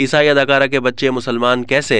ईसाई अदाकारा के बच्चे मुसलमान कैसे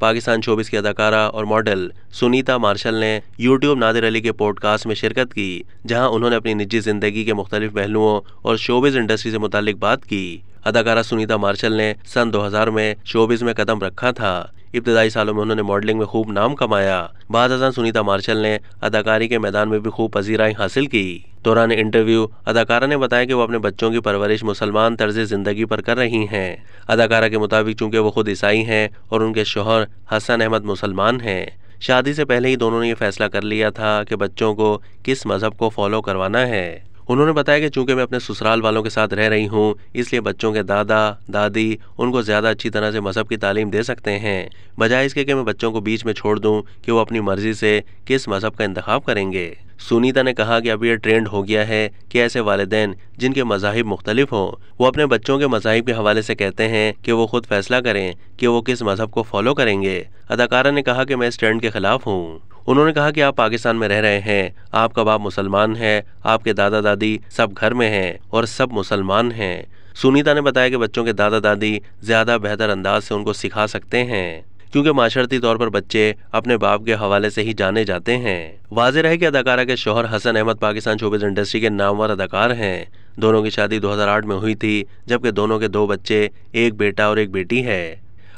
पाकिस्तान शोबिस की अदाकारा और मॉडल सुनीता मार्शल ने यूट्यूब नादिर अली के पॉडकास्ट में शिरकत की जहां उन्होंने अपनी निजी जिंदगी के मुख्तलिफ पहलुओं और शोबिज इंडस्ट्री से मुतल बात की अदाकारा सुनीता मार्शल ने सन 2000 में शोबिज में कदम रखा था इब्तदाई सालों में उन्होंने मॉडलिंग में खूब नाम कमाया बाद हजार सुनीता मार्शल ने अदाकारी के मैदान में भी खूब पजीराई हासिल की दौरान इंटरव्यू अदाकारा ने बताया कि वो अपने बच्चों की परवरिश मुसलमान तर्ज जिंदगी पर कर रही हैं अदाकारा के मुताबिक चूंकि वो खुद ईसाई हैं और उनके शोहर हसन अहमद मुसलमान हैं शादी से पहले ही दोनों ने यह फैसला कर लिया था कि बच्चों को किस मज़हब को फॉलो करवाना है उन्होंने बताया कि चूंकि मैं अपने ससुराल वालों के साथ रह रही हूँ इसलिए बच्चों के दादा दादी उनको ज़्यादा अच्छी तरह से मज़हब की तालीम दे सकते हैं बजाय इसके कि मैं बच्चों को बीच में छोड़ दूँ कि वो अपनी मर्ज़ी से किस मज़हब का इंतखब करेंगे सुनीता ने कहा कि अब यह ट्रेंड हो गया है कि ऐसे वालदेन जिनके मजाहब मुख्तलिफ हों वो अपने बच्चों के मज़ाहब के हवाले से कहते हैं कि वो खुद फैसला करें कि वो किस मज़हब को फॉलो करेंगे अदाकारा ने कहा कि मैं इस ट्रेंड के खिलाफ हूँ उन्होंने कहा कि आप पाकिस्तान में रह रहे हैं आपका बाप मुसलमान है आपके दादा दादी सब घर में हैं और सब मुसलमान हैं सुनीता ने बताया कि बच्चों के दादा दादी ज्यादा बेहतर अंदाज से उनको सिखा सकते हैं क्योंकि माशरती तौर पर बच्चे अपने बाप के हवाले से ही जाने जाते हैं वाजह है कि अदाकारा के शोहर हसन अहमद पाकिस्तान शोबिज इंडस्ट्री के नामवर अदाकार हैं दोनों की शादी 2008 में हुई थी जबकि दोनों के दो बच्चे एक बेटा और एक बेटी है